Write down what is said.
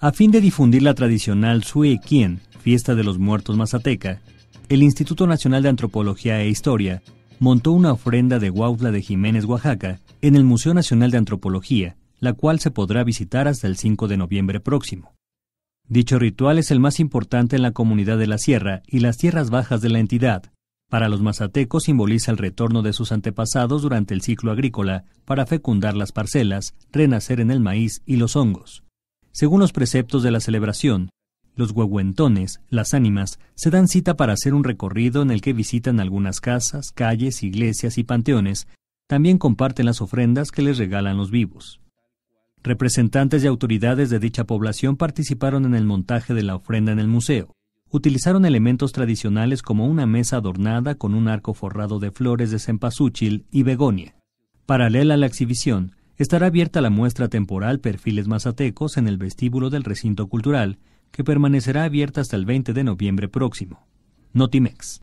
A fin de difundir la tradicional Sue fiesta de los muertos mazateca, el Instituto Nacional de Antropología e Historia montó una ofrenda de Huautla de Jiménez, Oaxaca, en el Museo Nacional de Antropología, la cual se podrá visitar hasta el 5 de noviembre próximo. Dicho ritual es el más importante en la comunidad de la sierra y las tierras bajas de la entidad. Para los mazatecos simboliza el retorno de sus antepasados durante el ciclo agrícola para fecundar las parcelas, renacer en el maíz y los hongos. Según los preceptos de la celebración, los huehuentones, las ánimas, se dan cita para hacer un recorrido en el que visitan algunas casas, calles, iglesias y panteones. También comparten las ofrendas que les regalan los vivos. Representantes y autoridades de dicha población participaron en el montaje de la ofrenda en el museo. Utilizaron elementos tradicionales como una mesa adornada con un arco forrado de flores de cempasúchil y begonia. Paralela a la exhibición, estará abierta la muestra temporal Perfiles Mazatecos en el vestíbulo del recinto cultural, que permanecerá abierta hasta el 20 de noviembre próximo. Notimex.